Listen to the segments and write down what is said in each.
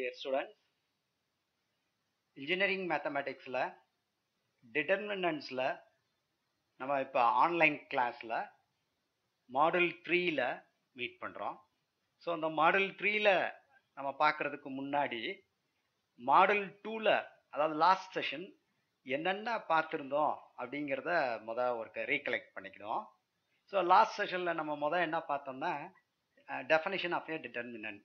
Dear students engineering மேத்தமேட்டிக்ஸில் டிட்டர்மினன்ட்ஸில் நம்ம இப்போ ஆன்லைன் கிளாஸில் மாடல் த்ரீயில் மீட் பண்ணுறோம் ஸோ அந்த மாடல் த்ரீயில் நம்ம பார்க்குறதுக்கு முன்னாடி மாடல் டூவில் அதாவது லாஸ்ட் செஷன் என்னென்ன பார்த்துருந்தோம் அப்படிங்கிறத மொதல் ஒரு ரீகலெக்ட் பண்ணிக்கணும் ஸோ லாஸ்ட் செஷனில் நம்ம மொதல் என்ன பார்த்தோம்னா டெஃபனிஷன் ஆஃப் ஏ டிட்டர்மினன்ட்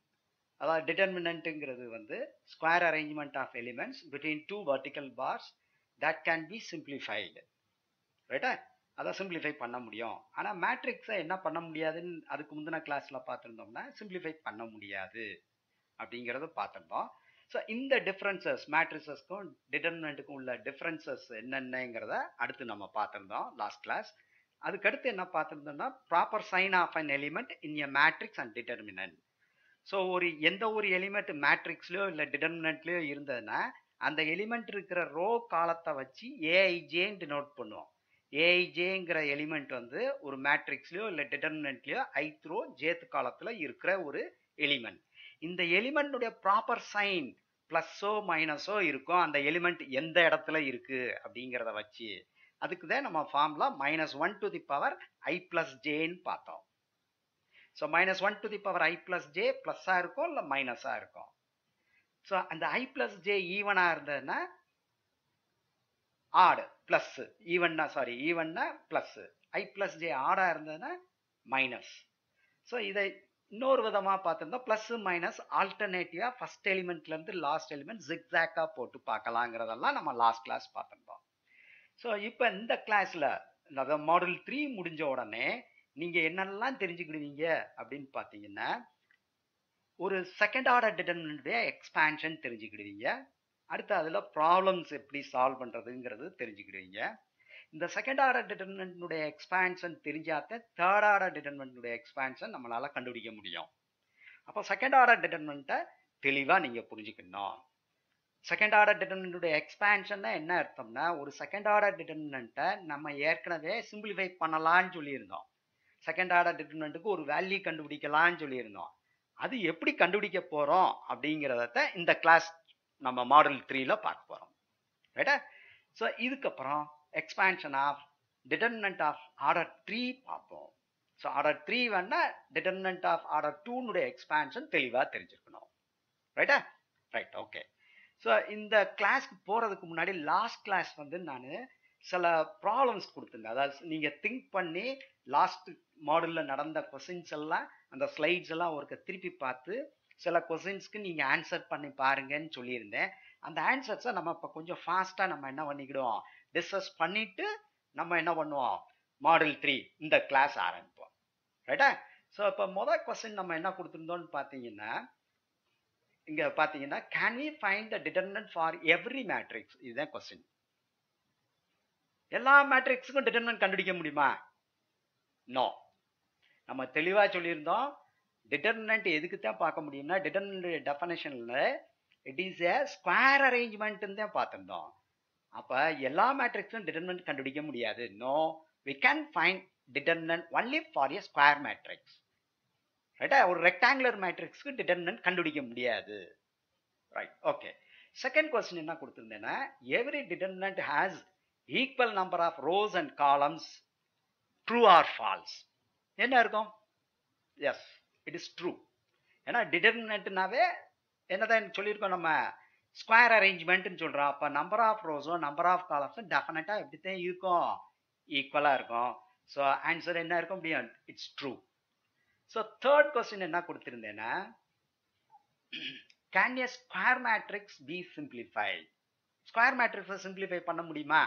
அதாவது டிட்டர்மினன்ட்டுங்கிறது வந்து square arrangement of elements between two vertical bars that can be simplified ரைட்டா அதை சிம்பிளிஃபை பண்ண முடியும் ஆனால் மேட்ரிக்ஸை என்ன பண்ண முடியாதுன்னு அதுக்கு முந்தின கிளாஸில் பார்த்துருந்தோம்னா சிம்பிளிஃபை பண்ண முடியாது அப்படிங்கிறத பார்த்துருந்தோம் ஸோ இந்த டிஃப்ரென்சஸ் மேட்ரிசஸ்க்கும் டிட்டர்மினண்ட்டுக்கும் உள்ள டிஃப்ரென்சஸ் என்னென்னங்கிறத அடுத்து நம்ம பார்த்துருந்தோம் லாஸ்ட் கிளாஸ் அதுக்கடுத்து என்ன பார்த்துருந்தோம்னா proper sign of an element in a matrix and determinant so ஒரு எந்த ஒரு எலிமெண்ட் மேட்ரிக்ஸ்லையோ இல்லை டிட்டர்மினன்ட்லையோ இருந்ததுன்னா அந்த எலிமெண்ட் இருக்கிற ரோ காலத்தை வச்சு ஏஐஜேன்னு நோட் பண்ணுவோம் ஏஐஜேங்கிற எலிமெண்ட் வந்து ஒரு மேட்ரிக்ஸ்லையோ இல்லை டிட்டர்மினன்ட்லையோ ஐத் ரோ ஜேத் காலத்தில் இருக்கிற ஒரு எலிமெண்ட் இந்த எலிமெண்ட்டுடைய ப்ராப்பர் சைன் ப்ளஸ்ஸோ மைனஸோ இருக்கும் அந்த எலிமெண்ட் எந்த இடத்துல இருக்குது அப்படிங்கிறத வச்சு அதுக்கு தான் நம்ம ஃபார்ம்ல minus one to the power i plus ஜேன்னு பார்த்தோம் so minus one to the power i plus j ப்ளஸ்ஸாக இருக்கும் இல்லை மைனஸாக இருக்கும் ஸோ அந்த ஐ ப்ளஸ் ஜே ஈவனாக இருந்ததுன்னா ஆடு ப்ளஸ்ஸு ஈவன்னா சாரி ஈவன்னா ப்ளஸ்ஸு ஐ ப்ளஸ் ஜே ஆடாக இருந்ததுன்னா மைனஸ் ஸோ இதை இன்னொரு விதமாக பார்த்துருந்தோம் ப்ளஸ் மைனஸ் ஆல்டர்னேட்டிவாக ஃபஸ்ட் எலிமெண்ட்லேருந்து லாஸ்ட் எலிமெண்ட் ஜிக்ஸாக்காக போட்டு பார்க்கலாங்கிறதெல்லாம் நம்ம லாஸ்ட் கிளாஸ் பார்த்துருந்தோம் ஸோ இப்போ இந்த கிளாஸில் அதாவது மாடல் த்ரீ முடிஞ்ச உடனே நீங்கள் என்னெல்லாம் தெரிஞ்சுக்கிடுவீங்க அப்படின்னு பார்த்தீங்கன்னா ஒரு செகண்ட் ஆர்டர் டிட்டர்மினன்ட்டுடைய எக்ஸ்பேன்ஷன் தெரிஞ்சுக்கிடுவீங்க அடுத்து அதில் ப்ராப்ளம்ஸ் எப்படி சால்வ் பண்ணுறதுங்கிறது தெரிஞ்சுக்கிடுவீங்க இந்த செகண்ட் ஆர்டர் டிட்டர்மினன்ட்னுடைய எக்ஸ்பேன்ஷன் தெரிஞ்சாத்த தேர்ட் ஆர்டர் டிட்டர்மினன்ட்னுடைய எக்ஸ்பேன்ஷன் நம்மளால் கண்டுபிடிக்க முடியும் அப்போ செகண்ட் ஆர்டர் டிட்டர்மெண்ட்டை தெளிவாக நீங்கள் புரிஞ்சுக்கணும் செகண்ட் ஆர்டர் டிட்டர்மெண்ட்டுடைய எக்ஸ்பேன்ஷன்னா என்ன அர்த்தம்னா ஒரு செகண்ட் ஆர்டர் டிட்டர்மினன்ட்டை நம்ம ஏற்கனவே சிம்பிளிஃபை பண்ணலான்னு சொல்லியிருந்தோம் செகண்ட் ஆர்டர் டிட்டர்மினண்ட்டுக்கு ஒரு வேல்யூ கண்டுபிடிக்கலாம்னு சொல்லியிருந்தோம் அது எப்படி கண்டுபிடிக்க போகிறோம் அப்படிங்கிறத இந்த கிளாஸ் நம்ம மாடல் த்ரீல பார்க்க போகிறோம் ரைட்டா ஸோ இதுக்கப்புறம் expansion of determinant of order three பார்ப்போம் ஸோ ஆர்டர் த்ரீ வேணா டிட்டர்மினன்ட் ஆஃப் ஆர்டர் டூனுடைய எக்ஸ்பேன்ஷன் தெளிவாக தெரிஞ்சிருக்கணும் ரைட்டா ரைட் ஓகே ஸோ இந்த கிளாஸ்க்கு போகிறதுக்கு முன்னாடி லாஸ்ட் கிளாஸ் வந்து நான் சில ப்ராப்ளம்ஸ் கொடுத்துருந்தேன் அதாவது நீங்கள் திங்க் பண்ணி லாஸ்ட்டு மாடலில் நடந்த கொஷின்ஸ் எல்லாம் அந்த ஸ்லைட்ஸ் எல்லாம் அவருக்கு திருப்பி பார்த்து சில கொஷின்ஸ்க்கு நீங்கள் ஆன்சர் பண்ணி பாருங்கன்னு சொல்லியிருந்தேன் அந்த ஆன்சர்ஸை நம்ம இப்போ கொஞ்சம் ஃபாஸ்ட்டாக நம்ம என்ன பண்ணிக்கிடுவோம் டிஸ்கஸ் பண்ணிவிட்டு நம்ம என்ன பண்ணுவோம் மாடல் த்ரீ இந்த கிளாஸ் ஆரம்பிப்போம் ரைட்டா ஸோ இப்போ மொதல் கொஸ்டின் நம்ம என்ன கொடுத்துருந்தோம்னு பார்த்தீங்கன்னா இங்கே பார்த்தீங்கன்னா can you find the determinant for every matrix இதுதான் கொஸ்டின் எல்லா மேட்ரிக்ஸுக்கும் டிடர்மினன்ட் கண்டுபிடிக்க முடியுமா நோ நம்ம தெளிவாக சொல்லியிருந்தோம் டிட்டர்மினன்ட் எதுக்கு தான் பார்க்க முடியும்னா டிட்டர்மினன்ட் டெஃபனேஷனில் இட் இஸ் ஏ ஸ்கொயர் அரேஞ்ச்மெண்ட்டுன்னு தான் பார்த்துருந்தோம் அப்போ எல்லா மேட்ரிக்ஸும் டிட்டர்மினன்ட் கண்டுபிடிக்க முடியாது no we can find determinant only for a square matrix ரைட்டா ஒரு ரெக்டாங்குலர் மேட்ரிக்ஸ்க்கு டிட்டர்மினன்ட் கண்டுபிடிக்க முடியாது ரைட் ஓகே செகண்ட் கொஸ்டின் என்ன கொடுத்துருந்தேன்னா every determinant has equal number of rows and columns true or false என்ன இருக்கும் எஸ் இட் இஸ் ட்ரூ ஏன்னா டிட்டர்மினட்னாவே என்னதான் சொல்லியிருக்கோம் நம்ம ஸ்கொயர் அரேஞ்ச்மெண்ட்னு சொல்கிறோம் அப்போ நம்பர் ஆஃப் ரோஸும் நம்பர் ஆஃப் காலம்ஸும் டெஃபினட்டாக எப்படித்தான் இருக்கும் ஈக்குவலாக இருக்கும் ஸோ ஆன்சர் என்ன இருக்கும் முடியும் it's true so third question என்ன கொடுத்துருந்தேன்னா can a square matrix be simplified square மேட்ரிக்ஸை சிம்பிளிஃபை பண்ண முடியுமா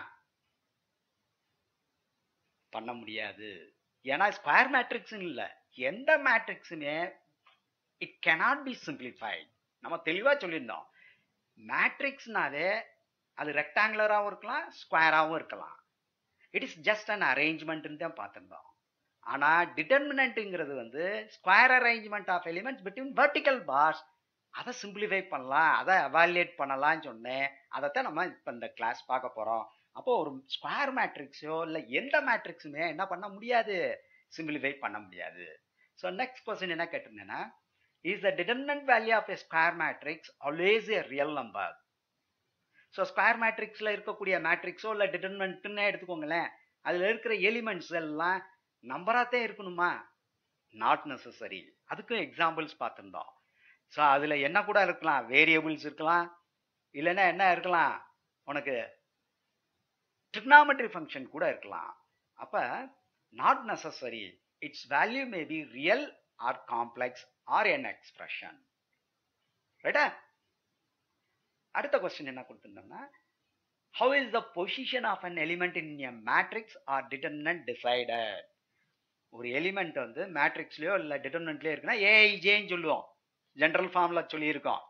பண்ண முடியாது ஏன்னா ஸ்கொயர் மேட்ரிக்ஸ் இல்லை எந்த மேட்ரிக்ஸுமே இட் கெனாட் பி சிம்பிளிஃபைட் நம்ம தெளிவாக சொல்லியிருந்தோம் மேட்ரிக்ஸ்னாலே அது ரெக்டாங்குலராகவும் இருக்கலாம் ஸ்கொயராகவும் இருக்கலாம் இட் இஸ் ஜஸ்ட் அன் அரேஞ்ச்மெண்ட்னு தான் பார்த்துருந்தோம் ஆனால் டிட்டர்மினண்ட்டுங்கிறது வந்து square arrangement of elements between vertical bars அதை சிம்பிளிஃபை பண்ணலாம் அதை அவாலியேட் பண்ணலாம்னு சொன்னேன் அதைத்தான் நம்ம இப்போ இந்த கிளாஸ் பார்க்க போகிறோம் அப்போ ஒரு ஸ்கொயர் மேட்ரிக்ஸோ இல்லை எந்த மேட்ரிக்ஸுமே என்ன பண்ண முடியாது சிம்பிளிஃபை பண்ண முடியாது ஸோ நெக்ஸ்ட் கொஸ்டின் என்ன கேட்டிருந்தேன்னா is the determinant value of a square matrix always a real number so square மேட்ரிக்ஸில் இருக்கக்கூடிய மேட்ரிக்ஸோ இல்லை டிடர்மினன்ட்னு எடுத்துக்கோங்களேன் அதில் இருக்கிற எலிமெண்ட்ஸ் எல்லாம் தான் இருக்கணுமா நாட் நெசசரி அதுக்கும் எக்ஸாம்பிள்ஸ் பார்த்துருந்தோம் ஸோ அதில் என்ன கூட இருக்கலாம் வேரியபிள்ஸ் இருக்கலாம் இல்லைன்னா என்ன இருக்கலாம் உனக்கு ட்ரிக்னாமெட்ரி ஃபங்க்ஷன் கூட இருக்கலாம் அப்போ not necessary it's value may be real or complex or an expression ரைட்டா அடுத்த கொஸ்டின் என்ன கொடுத்துருந்தோம்னா how is the position of an element in a matrix or determinant decided ஒரு எலிமெண்ட் வந்து மேட்ரிக்ஸ்லேயோ இல்லை டிட்டர்மினன்ட்லையோ இருக்குன்னா ஏஐஜேன்னு சொல்லுவோம் ஜென்ரல் ஃபார்மில் சொல்லியிருக்கோம்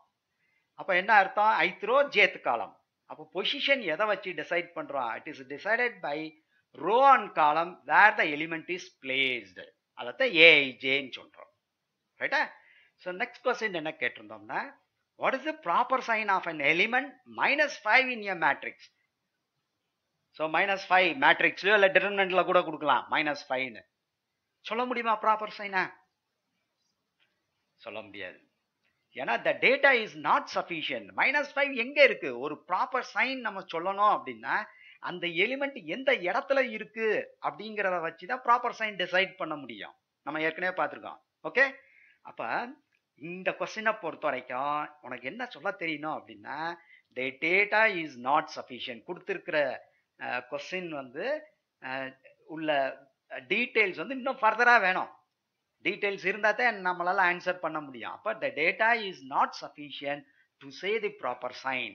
அப்போ என்ன அர்த்தம் ஐத்ரோ ஜேத்து காலம் அப்போ பொசிஷன் எதை வச்சு டிசைட் பண்ணுறோம் it is decided by row and column where the element is placed அதைத்தான் ஏஐஜேன்னு சொல்கிறோம் ரைட்டா ஸோ நெக்ஸ்ட் கொஸ்டின் என்ன கேட்டிருந்தோம்னா what is the proper sign of an element minus five in a matrix so minus five மேட்ரிக்ஸ்லயோ இல்லை டிட்டர்மினண்ட்ல கூட கொடுக்கலாம் மைனஸ் ஃபைவ்னு சொல்ல முடியுமா ப்ராப்பர் சைனா சொல்ல முடியாது ஏன்னா the data is not sufficient minus five எங்கே இருக்குது ஒரு ப்ராப்பர் சைன் நம்ம சொல்லணும் அப்படின்னா அந்த எலிமெண்ட் எந்த இடத்துல இருக்குது அப்படிங்கிறத வச்சு தான் ப்ராப்பர் சைன் டிசைட் பண்ண முடியும் நம்ம ஏற்கனவே பார்த்துருக்கோம் ஓகே அப்போ இந்த கொஸ்டினை பொறுத்த வரைக்கும் உனக்கு என்ன சொல்ல தெரியணும் அப்படின்னா the data is not sufficient கொடுத்துருக்கிற கொஸ்டின் வந்து உள்ள டீட்டெயில்ஸ் வந்து இன்னும் ஃபர்தராக வேணும் டீட்டெயில்ஸ் இருந்தால் தான் நம்மளால் ஆன்சர் பண்ண முடியும் அப்போ the data is not sufficient to say the proper sign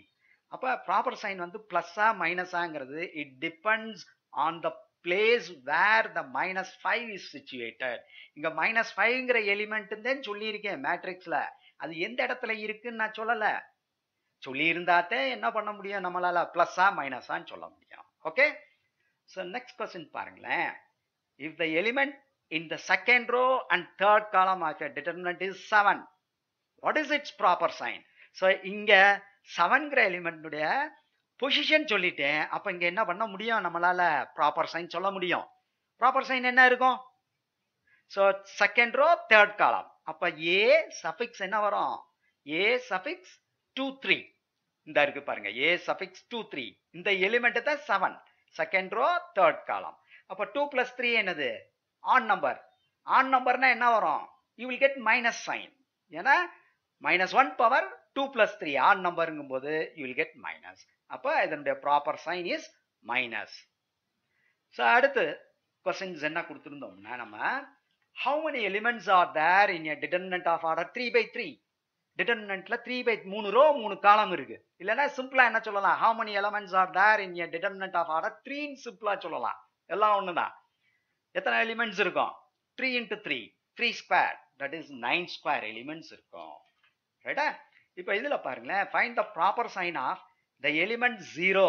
அப்போ ப்ராப்பர் சைன் வந்து ப்ளஸ்ஸா மைனஸாங்கிறது it depends on the place where the minus five is situated இங்கே மைனஸ் ஃபைவ்ங்கிற எலிமெண்ட்டு சொல்லியிருக்கேன் மேட்ரிக்ஸில் அது எந்த இடத்துல இருக்குன்னு நான் சொல்லலை சொல்லியிருந்தாத்தே என்ன பண்ண முடியும் நம்மளால் ப்ளஸ்ஸா மைனஸான்னு சொல்ல முடியும் ஓகே ஸோ நெக்ஸ்ட் கொஸ்டின் பாருங்களேன் if the element In the second row and third column ஆகிய determinant is 7. What is its proper sign? So, so இங்கே element எலிமெண்ட்டுடைய position சொல்லிட்டேன் அப்பு இங்க என்ன பண்ண முடியும் நமலால proper sign சொல்ல முடியும் proper sign என்ன இருக்கும் So, second row, third column Appu A suffix என்ன வரும் A suffix 2, 3 இந்த இருக்கு பாருங்க A suffix 2, 3 இந்த elementத்த 7 second row, third column அப்பு 2 plus 3 என்னது ஆன் நம்பர் ஆன் நம்பர்னா என்ன வரும் you will get minus sign ஏன்னா minus one power two plus three odd நம்பருங்கும் போது யூ வில் கெட் மைனஸ் அப்போ இதனுடைய proper sign is minus so அடுத்து கொஸ்டின்ஸ் என்ன கொடுத்துருந்தோம்னா நம்ம how many elements are there in a determinant of order three by three டிட்டர்மினன்ட்ல த்ரீ பை மூணு ரோ மூணு காலம் இருக்கு இல்லைன்னா சிம்பிளா என்ன சொல்லலாம் how many elements are there in a determinant of order த்ரீன்னு சிம்பிளா சொல்லலாம் எல்லாம் ஒன்று தான் எத்தனை எலிமெண்ட்ஸ் இருக்கும் three into three three square that is nine square elements இருக்கும் ரைட்டா இப்போ இதில் பாருங்களேன் find the proper sign of the element zero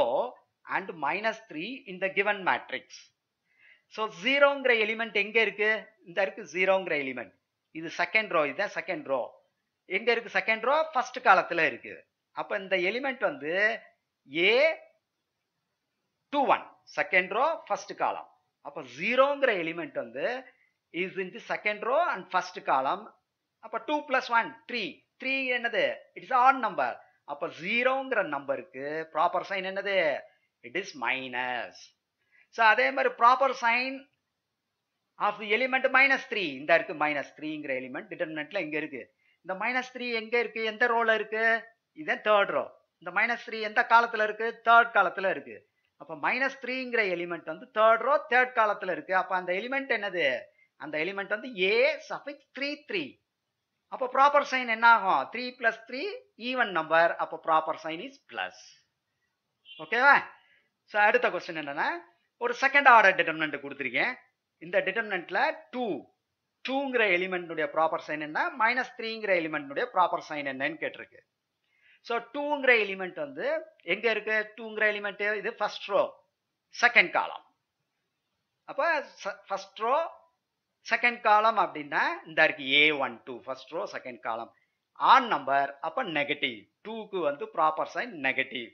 and minus three in the given matrix so ஜீரோங்கிற எலிமெண்ட் எங்கே இருக்கு இந்த இருக்கு ஜீரோங்கிற எலிமெண்ட் இது செகண்ட் ரோ இதுதான் செகண்ட் ரோ எங்கே இருக்கு செகண்ட் ரோ ஃபர்ஸ்ட் காலத்தில் இருக்குது அப்போ இந்த எலிமெண்ட் வந்து A two one second row first column அப்போ ஜீரோங்கிற எலிமெண்ட் வந்து is in the second row and first column அப்போ two plus one three three என்னது இட்ஸ் ஆன் நம்பர் அப்போ ஜீரோங்கிற நம்பருக்கு ப்ராப்பர் சைன் என்னது இட் இஸ் மைனஸ் ஸோ அதே மாதிரி proper sign of the element minus three இந்த இருக்கு மைனஸ் த்ரீங்கிற எலிமெண்ட் டிட்டர்மினெண்ட்ல இங்க இருக்கு இந்த மைனஸ் த்ரீ எங்க இருக்கு எந்த ரோல இருக்கு இதுதான் தேர்ட் ரோ இந்த மைனஸ் த்ரீ எந்த காலத்துல இருக்கு தேர்ட் காலத்துல இருக்கு அப்போ மைனஸ் த்ரீங்கிற எலிமெண்ட் வந்து தேர்ட் ரோ தேர்ட் காலத்தில் இருக்கு அப்போ அந்த எலிமெண்ட் என்னது அந்த எலிமெண்ட் வந்து ஏ சஃபிக்ஸ் த்ரீ த்ரீ அப்போ ப்ராப்பர் சைன் என்ன ஆகும் three plus three even number அப்போ ப்ராப்பர் சைன் இஸ் பிளஸ் ஓகேவா ஸோ அடுத்த கொஸ்டின் என்னன்னா ஒரு செகண்ட் ஆர்டர் டிட்டர்மினன்ட் கொடுத்துருக்கேன் இந்த டிட்டர்மினன்ட்ல டூ டூங்கிற எலிமெண்ட்னுடைய ப்ராப்பர் சைன் என்ன மைனஸ் த்ரீங்கிற எலிமெண்ட்னுடைய ப்ராப்பர் சைன் என்னன்னு கேட்டிருக்கு ஸோ டூங்கிற எலிமெண்ட் வந்து எங்கே இருக்கு டூங்கிற எலிமெண்ட்டு இது ஃபஸ்ட் ரோ செகண்ட் காலம் அப்போ ஃபர்ஸ்ட் ரோ செகண்ட் காலம் அப்படின்னா இந்த இருக்கு A one two first row second column odd number அப்போ நெகட்டிவ் டூக்கு வந்து ப்ராப்பர் சைன் நெகட்டிவ்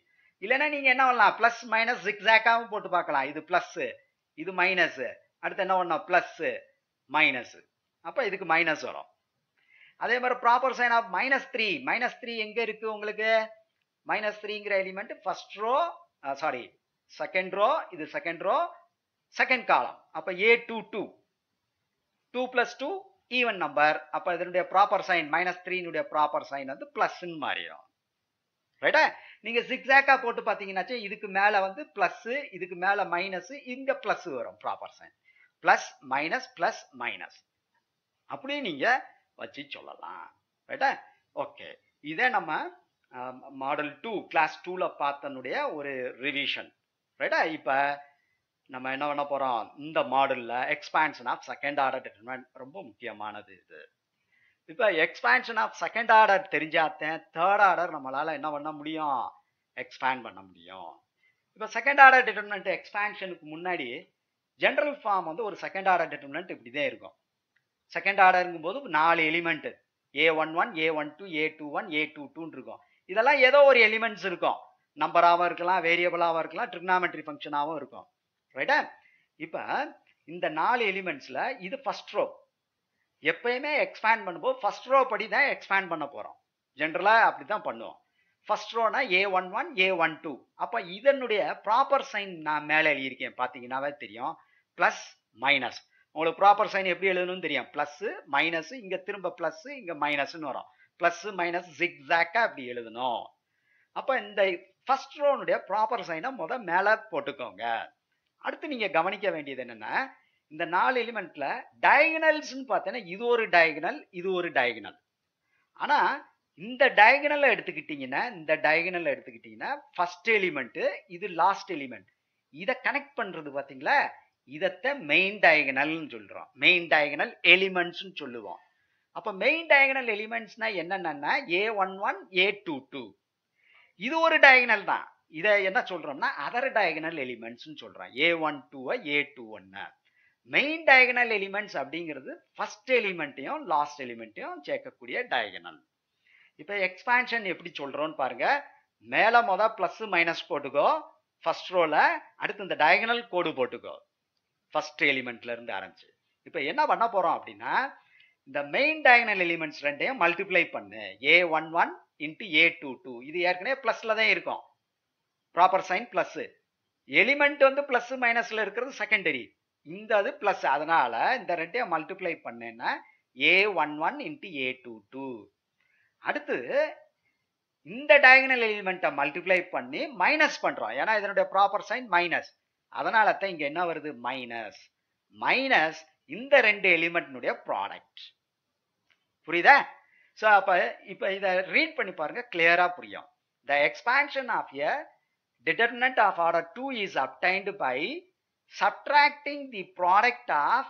இல்லைன்னா நீங்கள் என்ன பண்ணலாம் ப்ளஸ் மைனஸ் ஜிக்ஸாக்காகவும் போட்டு பார்க்கலாம் இது ப்ளஸ்ஸு இது மைனஸு அடுத்து என்ன பண்ணலாம் ப்ளஸ்ஸு மைனஸு அப்போ இதுக்கு மைனஸ் வரும் அதே மாதிரி proper sign of minus three minus three எங்கே இருக்குது உங்களுக்கு மைனஸ் த்ரீங்கிற element first row sorry second row இது செகண்ட் ரோ செகண்ட் காலம் அப்போ A two two two plus two even number அப்போ இதனுடைய ப்ராப்பர் சைன் மைனஸ் த்ரீனுடைய ப்ராப்பர் சைன் வந்து பிளஸ் மாறிடும் ரைட்டா நீங்கள் சிக்ஸாக்காக போட்டு பார்த்தீங்கன்னாச்சு இதுக்கு மேலே வந்து ப்ளஸ்ஸு இதுக்கு மேலே மைனஸ் இங்கே பிளஸ் வரும் proper sign plus minus plus minus அப்படியே நீங்கள் வச்சு சொல்லலாம் ரைட்டா ஓகே இதே நம்ம மாடல் டூ கிளாஸ் டூவில் பார்த்தனுடைய ஒரு ரிவிஷன் ரைட்டா இப்போ நம்ம என்ன பண்ண போகிறோம் இந்த மாடலில் expansion of second order determinant ரொம்ப முக்கியமானது இது இப்போ எக்ஸ்பேன்ஷன் ஆஃப் செகண்ட் ஆர்டர் தெரிஞ்சாத்தேன் தேர்ட் ஆர்டர் நம்மளால் என்ன பண்ண முடியும் எக்ஸ்பேண்ட் பண்ண முடியும் இப்போ செகண்ட் ஆர்டர் டிட்டர்மெண்ட் எக்ஸ்பேன்ஷனுக்கு முன்னாடி ஜென்ரல் ஃபார்ம் வந்து ஒரு செகண்ட் ஆர்டர் டிட்டர்மெண்ட் இப்படி தான் இருக்கும் செகண்ட் ஆர்டருங்கும் போது நாலு element a one one a one two a two one a two டூன்னு இருக்கும் இதெல்லாம் ஏதோ ஒரு எலிமெண்ட்ஸ் இருக்கும் நம்பராகவும் இருக்கலாம் வேரியபிளாகவும் இருக்கலாம் ட்ரிக்னாமெட்ரி ஃபங்க்ஷனாகவும் இருக்கும் ரைட்டா இப்போ இந்த நாலு எலிமெண்ட்ஸில் இது ஃபஸ்ட் ரோ எப்பயுமே எக்ஸ்பேண்ட் பண்ணும்போது ஃபஸ்ட் ரோ படி தான் எக்ஸ்பேண்ட் பண்ண போகிறோம் ஜென்ரலாக அப்படி தான் பண்ணுவோம் ஃபஸ்ட் ரோனா a one one a one two அப்போ இதனுடைய ப்ராப்பர் சைன் நான் மேலே எழுதியிருக்கேன் பார்த்தீங்கன்னாவே தெரியும் ப்ளஸ் மைனஸ் உங்களுக்கு ப்ராப்பர் சைன் எப்படி எழுதணும்னு தெரியும் ப்ளஸ் மைனஸ் இங்கே திரும்ப ப்ளஸ்ஸு இங்கே மைனஸ்ன்னு வரும் ப்ளஸ்ஸு மைனஸ் ஜிக்ஸாக்டா அப்படி எழுதணும் அப்போ இந்த ஃபர்ஸ்ட் ரோனுடைய ப்ராப்பர் சைனை முதல் மேலே போட்டுக்கோங்க அடுத்து நீங்கள் கவனிக்க வேண்டியது என்னென்னா இந்த நாலு எலிமெண்ட்ல டயகனல்ஸ்ன்னு பார்த்தீங்கன்னா இது ஒரு டயகனல் இது ஒரு டயகனல் ஆனால் இந்த டயகனல் எடுத்துக்கிட்டிங்கன்னா இந்த டயகனல் எடுத்துக்கிட்டீங்கன்னா ஃபர்ஸ்ட் எலிமெண்ட்டு இது லாஸ்ட் எலிமெண்ட் இதை கனெக்ட் பண்ணுறது பார்த்தீங்களா இதத்தை மெயின் டயகனல்னு சொல்கிறோம் மெயின் டயகனல் எலிமெண்ட்ஸ்னு சொல்லுவோம் அப்போ மெயின் டயகனல் எலிமெண்ட்ஸ்னா என்னென்னா a one one a two two இது ஒரு டயகனல் தான் இதை என்ன சொல்றோம்னா அதர் டயகனல் எலிமெண்ட்ஸ்னு சொல்றோம் a one two a two ஒன்னு மெயின் டயகனல் எலிமெண்ட்ஸ் அப்படிங்கிறது ஃபஸ்ட் எலிமெண்ட்டையும் லாஸ்ட் எலிமெண்ட்டையும் சேர்க்கக்கூடிய டயகனல் இப்போ எக்ஸ்பான்ஷன் எப்படி சொல்கிறோன்னு பாருங்க மேலே மொதல் ப்ளஸ் மைனஸ் போட்டுக்கோ ஃபர்ஸ்ட் ரோவில் அடுத்து இந்த டயகனல் கோடு போட்டுக்கோ ஃபஸ்ட் எலிமெண்ட்ல இருந்து ஆரம்பிச்சு இப்போ என்ன பண்ண போறோம் அப்படின்னா இந்த மெயின் டயகனல் எலிமெண்ட்ஸ் ரெண்டையும் மல்டிப்ளை பண்ணு a one one into a two two இது ஏற்கனவே பிளஸ்ல தான் இருக்கும் ப்ராப்பர் சைன் பிளஸ் எலிமெண்ட் வந்து பிளஸ் மைனஸ்ல இருக்கிறது செகண்டரி இந்த அது பிளஸ் அதனால இந்த ரெண்டையும் மல்டிப்ளை பண்ணேன்னா a one one into a two two அடுத்து இந்த டயகனல் எலிமெண்ட்டை மல்டிப்ளை பண்ணி மைனஸ் பண்ணுறோம் ஏன்னா இதனுடைய ப்ராப்பர் சைன் மைனஸ் அதனால தான் இங்கே என்ன வருது மைனஸ் மைனஸ் இந்த ரெண்டு எலிமெண்ட்னுடைய ப்ராடக்ட் புரியுதா ஸோ அப்போ இப்போ இதை ரீட் பண்ணி பாருங்க கிளியராக புரியும் the expansion of a determinant of order two is obtained by subtracting the product of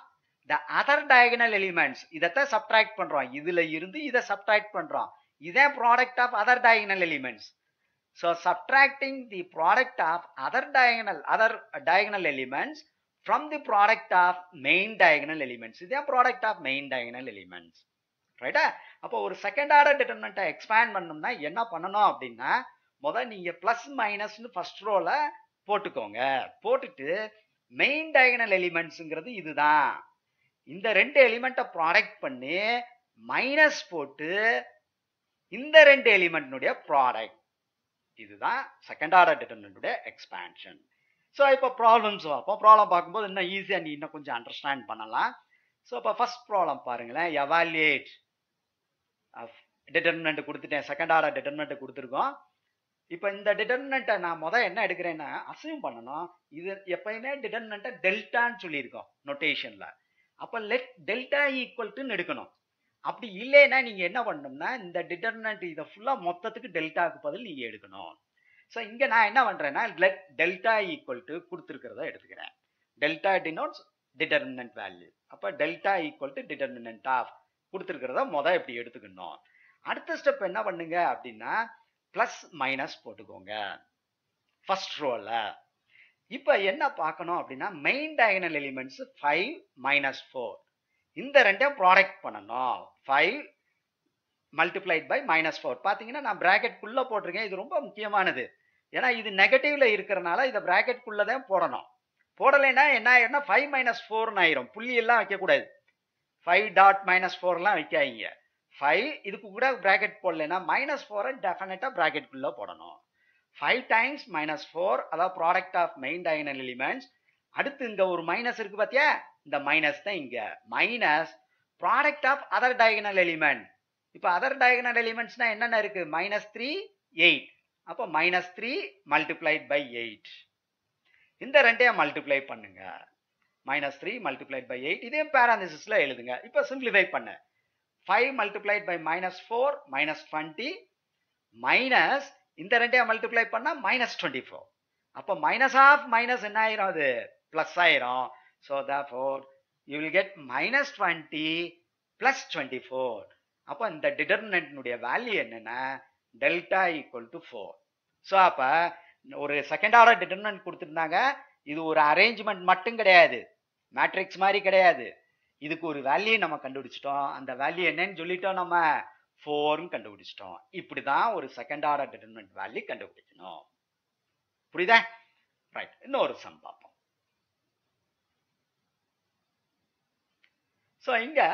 the other diagonal elements இதைத்தான் சப்ட்ராக்ட் பண்ணுறோம் இதில் இருந்து இதை சப்ட்ராக்ட் பண்ணுறோம் இதே product of other diagonal elements So subtracting the product of other diagonal, other diagonal elements from the product of main diagonal elements. இது product of main diagonal elements. ரைட்டா அப்போ ஒரு செகண்ட் ஆர்டர் டிட்டர்மினண்ட்டை எக்ஸ்பேண்ட் பண்ணணும்னா என்ன பண்ணணும் அப்படின்னா முதல் நீங்கள் ப்ளஸ் மைனஸ்னு ஃபர்ஸ்ட் ரோவில் போட்டுக்கோங்க போட்டுட்டு மெயின் டயகனல் எலிமெண்ட்ஸுங்கிறது இதுதான் இந்த ரெண்டு எலிமெண்ட்டை ப்ராடக்ட் பண்ணி மைனஸ் போட்டு இந்த ரெண்டு எலிமெண்ட்னுடைய ப்ராடக்ட் இதுதான் செகண்ட் ஆர்டர் டிட்டர்மினன்ட்டுடைய எக்ஸ்பேன்ஷன் ஸோ இப்போ ப்ராப்ளம்ஸ் பார்ப்போம் ப்ராப்ளம் பார்க்கும்போது இன்னும் ஈஸியாக நீ இன்னும் கொஞ்சம் அண்டர்ஸ்டாண்ட் பண்ணலாம் ஸோ இப்போ ஃபஸ்ட் ப்ராப்ளம் பாருங்களேன் எவாலியேட் டிட்டர்மினன்ட் கொடுத்துட்டேன் செகண்ட் ஆர்டர் டிட்டர்மினன்ட் கொடுத்துருக்கோம் இப்போ இந்த டிட்டர்மினண்ட்டை நான் முதல் என்ன எடுக்கிறேன்னா அசைவ் பண்ணணும் இது எப்பயுமே டிட்டர்மினண்ட்டை டெல்டான்னு சொல்லியிருக்கோம் நொட்டேஷனில் அப்போ லெட் டெல்டா ஈக்குவல் டுன்னு எடுக்கணும் அப்படி இல்லைன்னா நீங்கள் என்ன பண்ணணும்னா இந்த டிட்டர்மினன்ட் இதை ஃபுல்லாக மொத்தத்துக்கு டெல்டாவுக்கு பதில் நீங்கள் எடுக்கணும் ஸோ இங்கே நான் என்ன பண்ணுறேன்னா டெல்டா ஈக்குவல் டு கொடுத்துருக்கிறத எடுத்துக்கிறேன் டெல்டா டினோட்ஸ் டிட்டர்மினன்ட் வேல்யூ அப்போ delta equal to determinant of கொடுத்துருக்கிறத மொதல் இப்படி எடுத்துக்கணும் அடுத்த ஸ்டெப் என்ன பண்ணுங்க அப்படின்னா ப்ளஸ் மைனஸ் போட்டுக்கோங்க ஃபர்ஸ்ட் ரோவில் இப்போ என்ன பார்க்கணும் அப்படின்னா main diagonal elements five minus four இந்த ரெண்டையும் ப்ராடக்ட் பண்ணணும் five multiplied by minus four பார்த்தீங்கன்னா நான் குள்ள போட்டிருக்கேன் இது ரொம்ப முக்கியமானது ஏன்னா இது நெகட்டிவில் இருக்கிறனால இதை ப்ராக்கெட்குள்ளே தான் போடணும் போடலைன்னா என்ன ஆயிடும்னா ஃபைவ் மைனஸ் ஃபோர்னு ஆயிரும் எல்லாம் வைக்கக்கூடாது ஃபைவ் டாட் மைனஸ் ஃபோர்லாம் வைக்காதீங்க ஃபைவ் இதுக்கு கூட ப்ராக்கெட் போடலைன்னா மைனஸ் ஃபோரை டெஃபினட்டாக ப்ராக்கெட்குள்ளே போடணும் ஃபைவ் டைம்ஸ் மைனஸ் ஃபோர் அதாவது product of main diagonal elements அடுத்து இங்கே ஒரு மைனஸ் இருக்குது பார்த்தியா இந்த மைனஸ் தான் இங்கே minus product of other diagonal element இப்போ அதர் elements நான் என்னென்ன இருக்கு மைனஸ் த்ரீ எயிட் அப்போ minus three multiplied by eight இந்த ரெண்டையும் மல்டிப்ளை பண்ணுங்க மைனஸ் 3 multiplied பை எயிட் இதே பேராந்திசிஸ்ல எழுதுங்க இப்போ simplify பண்ணு five multiplied by minus four minus twenty minus இந்த ரெண்டையும் மல்டிப்ளை பண்ணால் மைனஸ் டுவெண்ட்டி ஃபோர் அப்போ மைனஸ் ஆஃப் மைனஸ் என்ன ஆயிரும் அது ப்ளஸ் ஆயிரும் so therefore you will get minus twenty plus twenty four அப்போ இந்த நுடிய வேல்யூ என்னென்னா delta equal to four so அப்போ ஒரு second order determinant கொடுத்துருந்தாங்க இது ஒரு அரேஞ்ச்மெண்ட் மட்டும் கிடையாது மேட்ரிக்ஸ் மாதிரி கிடையாது இதுக்கு ஒரு வேல்யூ நம்ம கண்டுபிடிச்சிட்டோம் அந்த வேல்யூ என்ன சொல்லிட்டோம் நம்ம 4ம் கண்டுபிடிச்சிட்டோம் இப்படி தான் ஒரு செகண்ட் ஆர்டர் டிட்டர்மினன்ட் வேல்யூ கண்டுபிடிக்கணும் புரியுதா ரைட் இன்னொரு சம்பவம் ஸோ இங்கே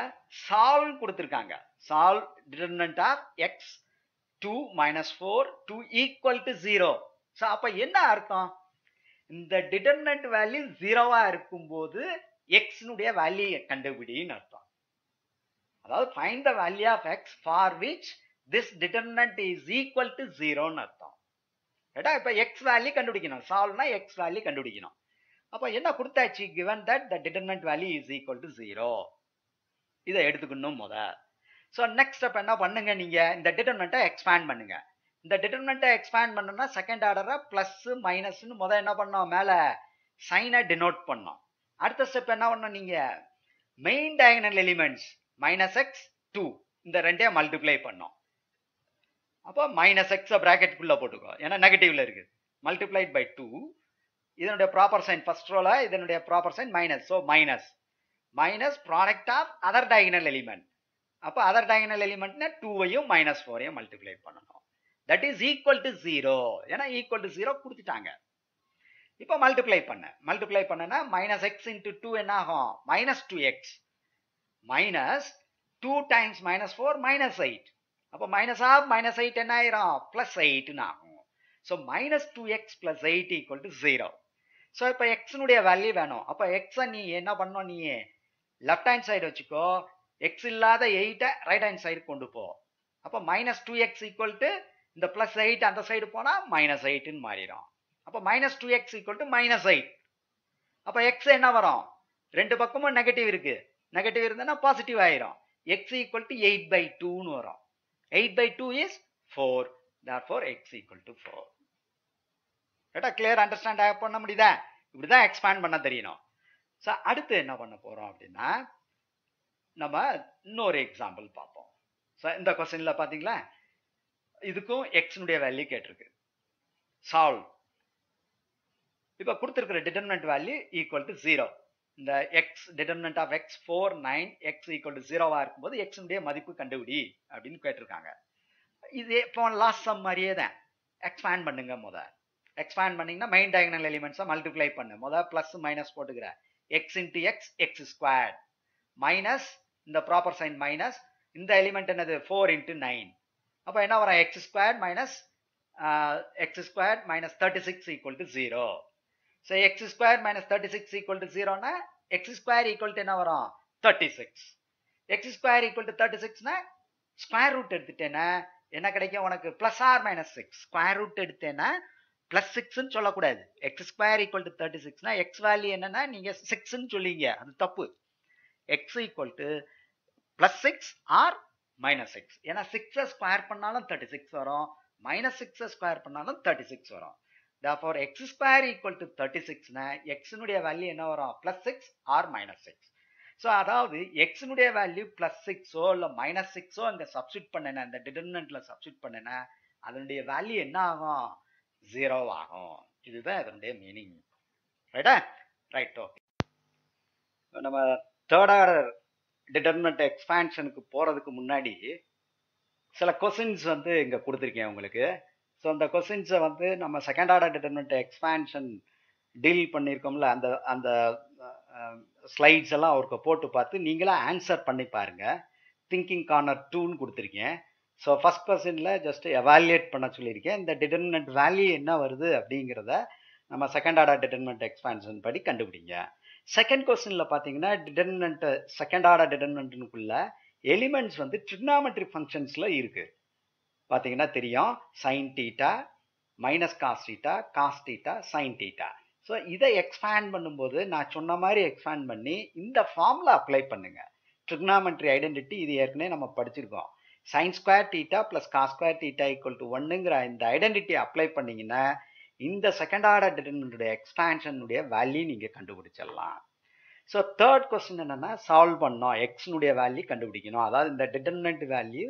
சால்வ் கொடுத்துருக்காங்க solve determinant of x two minus four two equal to zero so அப்போ என்ன அர்த்தம் இந்த டிடர்மினன்ட் வேல்யூ ஜீரோவாக இருக்கும்போது எக்ஸ்னுடைய வேல்யூ கண்டுபிடின்னு அர்த்தம் அதாவது find the value of x for which this determinant is equal to ஜீரோன்னு அர்த்தம் ஏட்டா இப்போ எக்ஸ் வேல்யூ கண்டுபிடிக்கணும் சால்வ்னா எக்ஸ் வேல்யூ கண்டுபிடிக்கணும் அப்போ என்ன கொடுத்தாச்சு given that the determinant value is equal to zero இதை எடுத்துக்கணும் முத ஸோ நெக்ஸ்ட் ஸ்டெப் என்ன பண்ணுங்க நீங்கள் இந்த டிட்டர்மெண்ட்டை எக்ஸ்பேண்ட் பண்ணுங்க இந்த டிட்டர்மெண்ட்டை எக்ஸ்பேண்ட் பண்ணோம்னா செகண்ட் ஆர்டரை ப்ளஸ் மைனஸ்னு முதல் என்ன பண்ணோம் மேலே சைனை டினோட் பண்ணோம் அடுத்த ஸ்டெப் என்ன பண்ணோம் நீங்கள் main diagonal elements minus x two இந்த ரெண்டையும் மல்டிப்ளை பண்ணோம் அப்போ மைனஸ் எக்ஸை ப்ராக்கெட்டுக்குள்ளே போட்டுக்கோ ஏன்னா நெகட்டிவ்ல இருக்குது மல்டிப்ளைட் பை டூ இதனுடைய ப்ராப்பர் சைன் ஃபர்ஸ்ட் ரோல இதனுடைய proper sign minus so minus minus product of other diagonal element அப்போ அதர் டயகனல் எலிமெண்ட்னா டூவையும் மைனஸ் ஃபோரையும் மல்டிப்ளை பண்ணணும் that is equal to zero ஏன்னா ஈக்குவல் டு ஜீரோ கொடுத்துட்டாங்க இப்போ மல்டிப்ளை பண்ண மல்டிப்ளை பண்ணனா மைனஸ் எக்ஸ் இன்ட்டு டூ என்ன ஆகும் minus two x minus two times minus four minus eight அப்போ மைனஸ் ஆஃப் மைனஸ் எயிட் என்ன ஆயிரும் ப்ளஸ் எயிட்னு ஆகும் so minus two x plus eight equal to zero so இப்போ எக்ஸ்னுடைய வேல்யூ வேணும் அப்போ எக்ஸை நீ என்ன பண்ணோம் நீ லெஃப்ட் ஹேண்ட் சைடு வச்சுக்கோ எக்ஸ் இல்லாத எயிட்டை ரைட் ஹேண்ட் சைடு கொண்டு போ அப்போ minus two x equal to இந்த ப்ளஸ் எயிட் அந்த சைடு போனால் மைனஸ் எயிட்டுன்னு மாறிடும் அப்போ minus two x equal to minus eight அப்போ எக்ஸ் என்ன வரும் ரெண்டு பக்கமும் நெகட்டிவ் இருக்கு நெகட்டிவ் இருந்ததுன்னா பாசிட்டிவ் ஆயிரும் x equal to eight by டூன்னு வரும் eight by two is four தார் four x equal to four கேட்டா கிளியர் அண்டர்ஸ்டாண்ட் ஆக பண்ண முடியுதா இப்படி தான் எக்ஸ்பேண்ட் பண்ண தெரியணும் சார் அடுத்து என்ன பண்ண போகிறோம் அப்படின்னா நம்ம இன்னொரு எக்ஸாம்பிள் பார்ப்போம் சார் இந்த கொஸ்டினில் பாத்தீங்களா இதுக்கும் எக்ஸினுடைய வேல்யூ கேட்டிருக்கு சால்வ் இப்போ கொடுத்துருக்கிற determinant value equal to zero இந்த x determinant of x four nine x equal to ஜீரோவா இருக்கும்போது எக்ஸினுடைய மதிப்பு கண்டுபிடி அப்படின்னு கேட்டிருக்காங்க இது இப்போ லாஸ்ட் சம் மாதிரியே தான் எக்ஸ்பேண்ட் பண்ணுங்க முத எக்ஸ்பேண்ட் பண்ணிங்கன்னா மெயின் டயக்னல் எலிமெண்ட்ஸை மல்டிப்ளை பண்ணு முத ப்ளஸ் மைனஸ் போட்டுக்கிறேன் x into x, x squared. Minus, இந்த proper sign minus, இந்த element என்னது 4 into 9. அப்போ என்ன வரா, x squared minus x squared minus 36 equal to 0. So x squared minus 36 equal to 0 நா, x squared equal to என்ன வரா, 36. x squared equal to 36 நா, square root எடுத்துட்டேனா, என்ன கிடைக்கும் உனக்கு plus r minus 6. square root எடுத்தேன் எடுத்தேனா, ப்ளஸ் சிக்ஸ்ன்னு சொல்லக்கூடாது x square equal to thirty சிக்ஸ்னா எக்ஸ் வேல்யூ என்னன்னா நீங்கள் சிக்ஸ்ன்னு சொல்லிங்க அது தப்பு x equal to plus six or minus six ஏன்னா சிக்ஸை ஸ்கொயர் பண்ணாலும் தேர்ட்டி சிக்ஸ் வரும் மைனஸ் சிக்ஸை ஸ்கொயர் பண்ணாலும் தேர்ட்டி சிக்ஸ் வரும் for x square equal to thirty சிக்ஸ்னா எக்ஸினுடைய வேல்யூ என்ன வரும் plus six or minus six so அதாவது எக்ஸினுடைய வேல்யூ ப்ளஸ் சிக்ஸோ இல்லை மைனஸ் சிக்ஸோ அங்கே சப்ஸ்டியூட் பண்ணினேன் இந்த டிடர்மினண்ட்டில் சப்ஸ்டியூட் பண்ணினேன் அதனுடைய வேல்யூ என்ன ஆகும் ஜீரோவாகும் இதுதான் இதனுடைய மீனிங் ரைட்டா ரைட் ஓகே நம்ம தேர்ட் ஆர்டர் டிடர்மெண்ட் எக்ஸ்பேன்ஷனுக்கு போகிறதுக்கு முன்னாடி சில கொஸ்டின்ஸ் வந்து இங்கே கொடுத்துருக்கேன் உங்களுக்கு ஸோ அந்த கொஸ்டின்ஸை வந்து நம்ம second order determinant expansion deal பண்ணியிருக்கோம்ல அந்த அந்த ஸ்லைட்ஸ் எல்லாம் அவருக்கு போட்டு பார்த்து நீங்களாம் ஆன்சர் பண்ணி பாருங்கள் திங்கிங் கார்னர் டூன்னு கொடுத்துருக்கேன் ஸோ ஃபஸ்ட் பர்சனில் ஜஸ்ட் எவாலுவேட் பண்ண சொல்லியிருக்கேன் இந்த டிட்டர்மினட் வேல்யூ என்ன வருது அப்படிங்கிறத நம்ம செகண்ட் ஆர்டர் டிட்டர்மினட் எக்ஸ்பான்ஷன் படி கண்டுபிடிங்க செகண்ட் கொஸ்டினில் பார்த்தீங்கன்னா டிட்டர்மினண்ட் செகண்ட் ஆர்டர் டிட்டர்மினண்ட்டுக்குள்ள எலிமெண்ட்ஸ் வந்து ட்ரிக்னாமெட்ரி ஃபங்க்ஷன்ஸில் இருக்குது பார்த்தீங்கன்னா தெரியும் sine theta minus cos theta cos theta sine theta so இதை எக்ஸ்பேண்ட் பண்ணும்போது நான் சொன்ன மாதிரி எக்ஸ்பேண்ட் பண்ணி இந்த ஃபார்மில் அப்ளை பண்ணுங்கள் ட்ரிக்னாமெட்ரி ஐடென்டிட்டி இது ஏற்கனவே நம்ம படிச்சிருக்கோம் sine square theta plus cos square theta equal to ஒன்னுங்கிற இந்த ஐடென்டிட்டியை அப்ளை பண்ணிங்கன்னா இந்த செகண்ட் ஆர்டர் டிட்டர்மினுடைய எக்ஸ்பான்ஷனுடைய வேல்யூ நீங்கள் கண்டுபிடிச்சிடலாம் ஸோ தேர்ட் கொஸ்டின் என்னென்னா சால்வ் பண்ணோம் எக்ஸ்னுடைய வேல்யூ கண்டுபிடிக்கணும் அதாவது இந்த டிட்டர்மினன்ட் வேல்யூ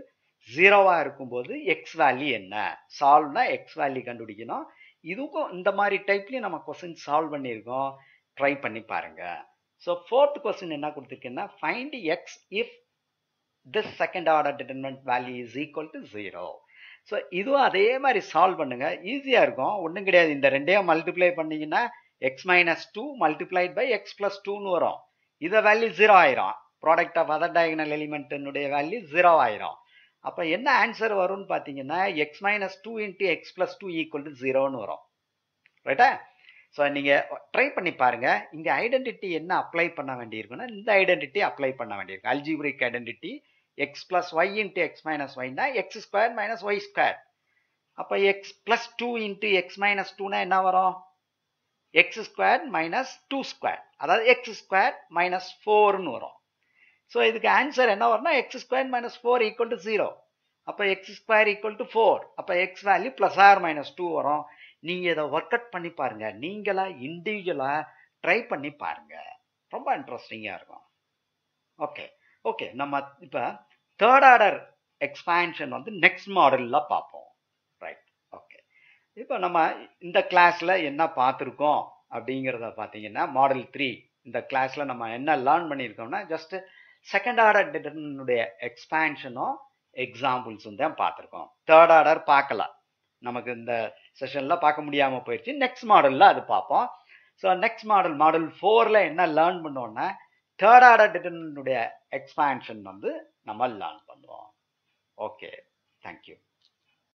ஜீரோவாக இருக்கும்போது எக்ஸ் வேல்யூ என்ன சால்வ்னா எக்ஸ் வேல்யூ கண்டுபிடிக்கணும் இதுக்கும் இந்த மாதிரி டைப்லேயும் நம்ம கொஸ்டின் சால்வ் பண்ணியிருக்கோம் ட்ரை பண்ணி பாருங்கள் ஸோ ஃபோர்த் கொஸ்டின் என்ன கொடுத்துருக்குன்னா find x if this second order determinant value is equal to zero so இதுவும் அதே மாதிரி சால்வ் பண்ணுங்கள் ஈஸியாக இருக்கும் ஒன்றும் கிடையாது இந்த ரெண்டையும் மல்டிப்ளை பண்ணிங்கன்னா x minus two multiplied by x plus டூன்னு வரும் இதை வேல்யூ ஜீரோ ஆயிரும் ப்ராடக்ட் ஆஃப் அதர் element எலிமெண்ட்டினுடைய வேல்யூ ஜீரோ ஆயிரும் அப்போ என்ன ஆன்சர் வரும்னு பார்த்தீங்கன்னா x minus two into x plus two equal to 0 வரும் ரைட்டா ஸோ நீங்கள் ட்ரை பண்ணி பாருங்கள் இங்கே ஐடென்டிட்டி என்ன அப்ளை பண்ண வேண்டியிருக்குன்னா இந்த ஐடென்டிட்டி அப்ளை பண்ண வேண்டியிருக்கு algebraic identity x plus y into x minus ஒய்னா x square minus y square அப்போ x plus two into x minus டூனா என்ன வரும் x square minus two square அதாவது எக்ஸ் ஸ்கொயர் மைனஸ் ஃபோர்னு வரும் ஸோ இதுக்கு ஆன்சர் என்ன வரும்னா x square minus four equal to 0. அப்போ x square equal to four அப்போ x value plus or minus two வரும் நீங்கள் இதை ஒர்க் பண்ணி பாருங்கள் நீங்களாக individual ட்ரை பண்ணி பாருங்கள் ரொம்ப இன்ட்ரெஸ்டிங்காக இருக்கும் ஓகே ஓகே நம்ம இப்போ தேர்ட் ஆர்டர் எக்ஸ்பான்ஷன் வந்து நெக்ஸ்ட் மாடலில் பார்ப்போம் ரைட் ஓகே இப்போ நம்ம இந்த கிளாஸில் என்ன பார்த்துருக்கோம் அப்படிங்கிறத பார்த்தீங்கன்னா மாடல் த்ரீ இந்த கிளாஸில் நம்ம என்ன லேர்ன் பண்ணியிருக்கோம்னா ஜஸ்ட்டு செகண்ட் ஆர்டர் டிட்டர்மினுடைய எக்ஸ்பான்ஷனும் எக்ஸாம்பிள்ஸும் தான் பார்த்துருக்கோம் தேர்ட் ஆர்டர் பார்க்கல நமக்கு இந்த செஷனில் பார்க்க முடியாமல் போயிடுச்சு நெக்ஸ்ட் மாடலில் அது பார்ப்போம் ஸோ நெக்ஸ்ட் மாடல் மாடல் ஃபோரில் என்ன லேர்ன் பண்ணோன்னா தேர்ட் ஆர்டர் டிட்டர்மினுடைய எக்ஸ்பான்ஷன் வந்து நம்ம லேர்ன் பண்ணுவோம் ஓகே தேங்க்யூ